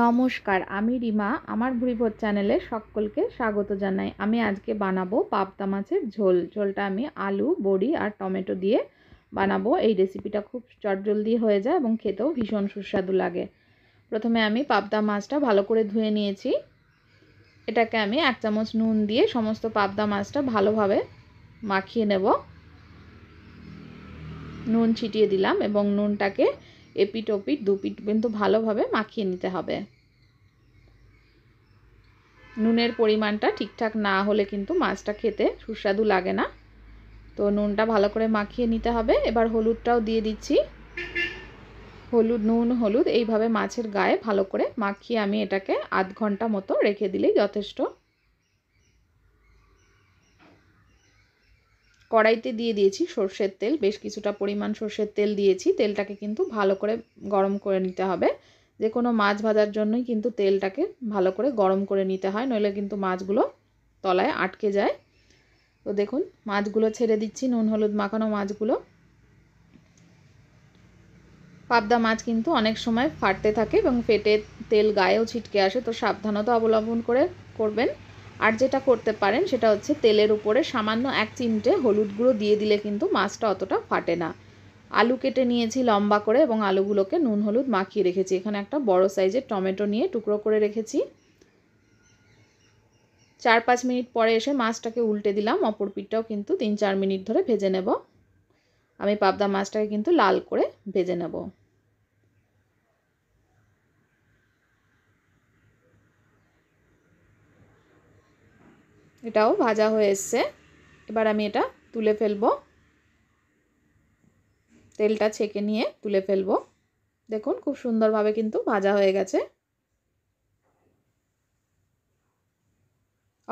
নমস্কার আমি রিমা আমার ভুরিভোজ চ্যানেলে সকলকে স্বাগত জানাই আমি আজকে বানাবো পাবদা মাছের ঝোল ঝোলটা আমি আলু বড়ি আর টমেটো দিয়ে বানাবো এই রেসিপিটা খুব চটজলদি হয়ে যায় এবং খেতেও ভীষণ সুস্বাদু লাগে প্রথমে আমি পাবদা মাছটা ভালো করে ধুয়ে নিয়েছি এটাকে আমি এক চামচ নুন দিয়ে সমস্ত পাবদা মাছটা ভালোভাবে মাখিয়ে নেব নুন ছিটিয়ে দিলাম এবং নুনটাকে এপিট ওপিট দুপিট কিন্তু ভালোভাবে মাখিয়ে নিতে হবে নুনের পরিমাণটা ঠিকঠাক না হলে কিন্তু মাছটা খেতে সুস্বাদু লাগে না তো নুনটা ভালো করে মাখিয়ে নিতে হবে এবার হলুদটাও দিয়ে দিচ্ছি হলুদ নুন হলুদ এইভাবে মাছের গায়ে ভালো করে মাখিয়ে আমি এটাকে আধ ঘন্টা মতো রেখে দিলেই যথেষ্ট কড়াইতে দিয়ে দিয়েছি সর্ষের তেল বেশ কিছুটা পরিমাণ সর্ষের তেল দিয়েছি তেলটাকে কিন্তু ভালো করে গরম করে নিতে হবে যে কোনো মাছ ভাজার জন্যই কিন্তু তেলটাকে ভালো করে গরম করে নিতে হয় নইলে কিন্তু মাছগুলো তলায় আটকে যায় তো দেখুন মাছগুলো ছেড়ে দিচ্ছি নুন হলুদ মাখানো মাছগুলো পাবদা মাছ কিন্তু অনেক সময় ফাটতে থাকে এবং ফেটে তেল গায়েও ছিটকে আসে তো সাবধানতা অবলম্বন করে করবেন আর যেটা করতে পারেন সেটা হচ্ছে তেলের উপরে সামান্য এক চিমটে হলুদ গুঁড়ো দিয়ে দিলে কিন্তু মাছটা অতটা ফাটে না আলু কেটে নিয়েছি লম্বা করে এবং আলুগুলোকে নুন হলুদ মাখিয়ে রেখেছি এখানে একটা বড় সাইজের টমেটো নিয়ে টুকরো করে রেখেছি চার পাঁচ মিনিট পরে এসে মাছটাকে উল্টে দিলাম অপর পিঠটাও কিন্তু তিন চার মিনিট ধরে ভেজে নেব আমি পাবদা মাছটাকে কিন্তু লাল করে ভেজে নেবো এটাও ভাজা হয়ে এসছে এবার আমি এটা তুলে ফেলবো তেলটা ছেঁকে নিয়ে তুলে ফেলবো দেখুন খুব সুন্দরভাবে কিন্তু ভাজা হয়ে গেছে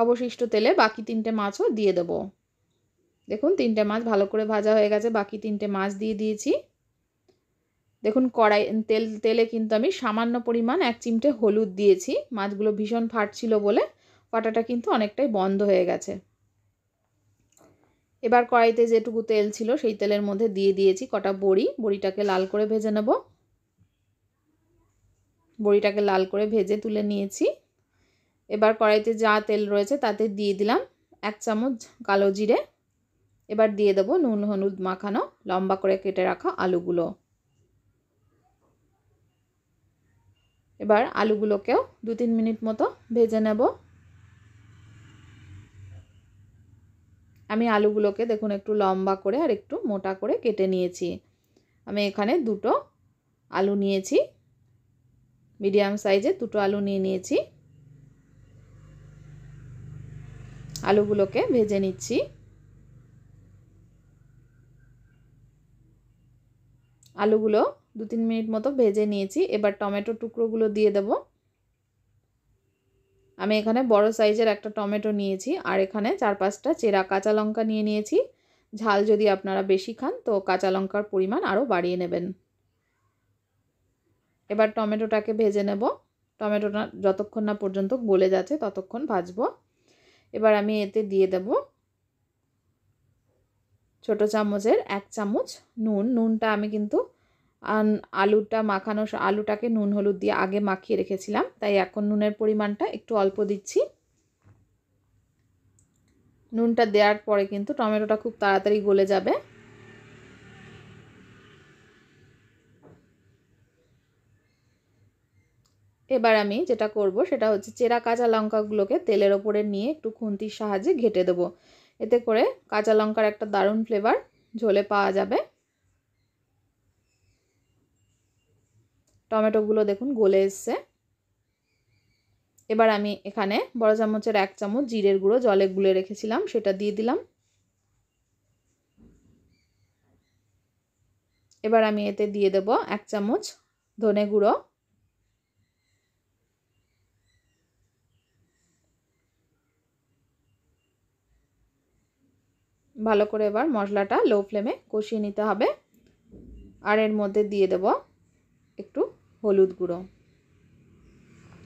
অবশিষ্ট তেলে বাকি তিনটে মাছও দিয়ে দেবো দেখুন তিনটে মাছ ভালো করে ভাজা হয়ে গেছে বাকি তিনটে মাছ দিয়ে দিয়েছি দেখুন কড়াই তেল তেলে কিন্তু আমি সামান্য পরিমাণ এক চিমটে হলুদ দিয়েছি মাছগুলো ভীষণ ফাটছিল বলে ফাটাটা কিন্তু অনেকটাই বন্ধ হয়ে গেছে এবার কড়াইতে যেটুকু তেল ছিল সেই তেলের মধ্যে দিয়ে দিয়েছি কটা বড়ি বড়িটাকে লাল করে ভেজে নেব বড়িটাকে লাল করে ভেজে তুলে নিয়েছি এবার কড়াইতে যা তেল রয়েছে তাতে দিয়ে দিলাম এক চামচ কালো জিরে এবার দিয়ে দেবো নুন হলুদ মাখানো লম্বা করে কেটে রাখা আলুগুলো এবার আলুগুলোকেও দু তিন মিনিট মতো ভেজে নেব আমি আলুগুলোকে দেখুন একটু লম্বা করে আর একটু মোটা করে কেটে নিয়েছি আমি এখানে দুটো আলু নিয়েছি মিডিয়াম সাইজে দুটো আলু নিয়ে নিয়েছি আলুগুলোকে ভেজে নিচ্ছি আলুগুলো দু তিন মিনিট মতো ভেজে নিয়েছি এবার টমেটো টুকরোগুলো দিয়ে দেবো আমি এখানে বড় সাইজের একটা টমেটো নিয়েছি আর এখানে চার পাঁচটা চেরা কাঁচা লঙ্কা নিয়ে নিয়েছি ঝাল যদি আপনারা বেশি খান তো কাঁচা লঙ্কার পরিমাণ আরও বাড়িয়ে নেবেন এবার টমেটোটাকে ভেজে নেব টমেটোটা যতক্ষণ না পর্যন্ত গলে যাচ্ছে ততক্ষণ ভাজবো এবার আমি এতে দিয়ে দেব ছোট চামচের এক চামচ নুন নুনটা আমি কিন্তু আলুটা মাখানো আলুটাকে নুন হলুদ দিয়ে আগে মাখিয়ে রেখেছিলাম তাই এখন নুনের পরিমাণটা একটু অল্প দিচ্ছি নুনটা দেওয়ার পরে কিন্তু টমেটোটা খুব তাড়াতাড়ি গলে যাবে এবার আমি যেটা করব সেটা হচ্ছে চেরা কাঁচা লঙ্কাগুলোকে তেলের ওপরে নিয়ে একটু খুন্তির সাহায্যে ঘেটে দেবো এতে করে কাঁচা লঙ্কার একটা দারুণ ফ্লেভার ঝোলে পাওয়া যাবে টমেটোগুলো দেখুন গলে এসছে এবার আমি এখানে বড় চামচের এক চামচ জিরের গুঁড়ো জলে গুলে রেখেছিলাম সেটা দিয়ে দিলাম এবার আমি এতে দিয়ে দেব এক চামচ ধনে গুঁড়ো ভালো করে এবার মশলাটা লো ফ্লেমে কষিয়ে নিতে হবে আর এর মধ্যে দিয়ে দেব একটু হলুদ গুঁড়ো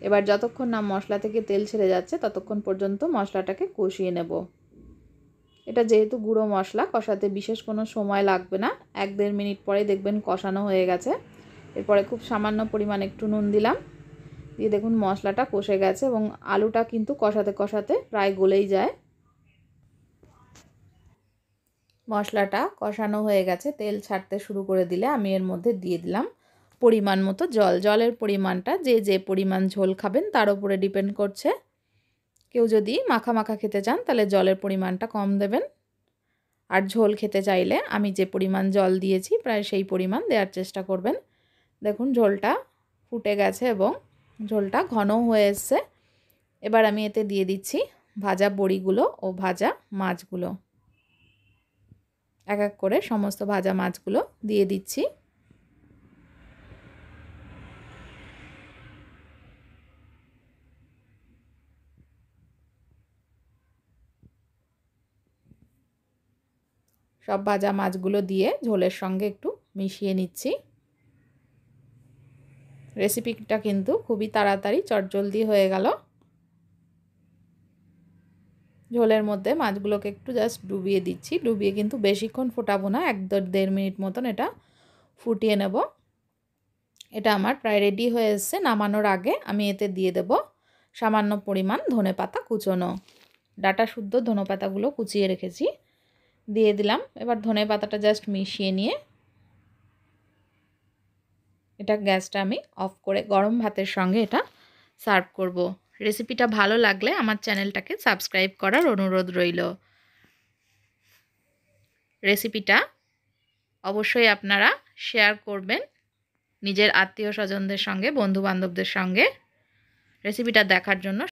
এবার যতক্ষণ না মশলা থেকে তেল ছেড়ে যাচ্ছে ততক্ষণ পর্যন্ত মশলাটাকে কষিয়ে নেব এটা যেহেতু গুঁড়ো মশলা কষাতে বিশেষ কোনো সময় লাগবে না এক দেড় মিনিট পরে দেখবেন কষানো হয়ে গেছে এরপরে খুব সামান্য পরিমাণ একটু নুন দিলাম দিয়ে দেখুন মশলাটা কষে গেছে এবং আলুটা কিন্তু কষাতে কষাতে প্রায় গলেই যায় মশলাটা কষানো হয়ে গেছে তেল ছাড়তে শুরু করে দিলে আমি এর মধ্যে দিয়ে দিলাম পরিমাণ মতো জল জলের পরিমাণটা যে যে পরিমাণ ঝোল খাবেন তার উপরে ডিপেন্ড করছে কেউ যদি মাখা মাখা খেতে চান তাহলে জলের পরিমাণটা কম দেবেন আর ঝোল খেতে চাইলে আমি যে পরিমাণ জল দিয়েছি প্রায় সেই পরিমাণ দেওয়ার চেষ্টা করবেন দেখুন ঝোলটা ফুটে গেছে এবং ঝোলটা ঘন হয়ে এসছে এবার আমি এতে দিয়ে দিচ্ছি ভাজা বড়িগুলো ও ভাজা মাছগুলো এক এক করে সমস্ত ভাজা মাছগুলো দিয়ে দিচ্ছি সব ভাজা মাছগুলো দিয়ে ঝোলের সঙ্গে একটু মিশিয়ে নিচ্ছি রেসিপিটা কিন্তু খুবই তাড়াতাড়ি চটজলদি হয়ে গেল ঝোলের মধ্যে মাছগুলোকে একটু জাস্ট ডুবিয়ে দিচ্ছি ডুবিয়ে কিন্তু বেশিক্ষণ ফোটাবো না এক দেড় মিনিট মতন এটা ফুটিয়ে নেব এটা আমার প্রায় রেডি হয়ে এসছে নামানোর আগে আমি এতে দিয়ে দেব সামান্য পরিমাণ ধনে পাতা কুচোনো ডাটা শুদ্ধ ধনে পাতাগুলো কুচিয়ে রেখেছি দিয়ে দিলাম এবার ধনে পাতাটা জাস্ট মিশিয়ে নিয়ে এটা গ্যাসটা আমি অফ করে গরম ভাতের সঙ্গে এটা সার্ভ করব। রেসিপিটা ভালো লাগলে আমার চ্যানেলটাকে সাবস্ক্রাইব করার অনুরোধ রইল রেসিপিটা অবশ্যই আপনারা শেয়ার করবেন নিজের আত্মীয় স্বজনদের সঙ্গে বন্ধু বান্ধবদের সঙ্গে রেসিপিটা দেখার জন্য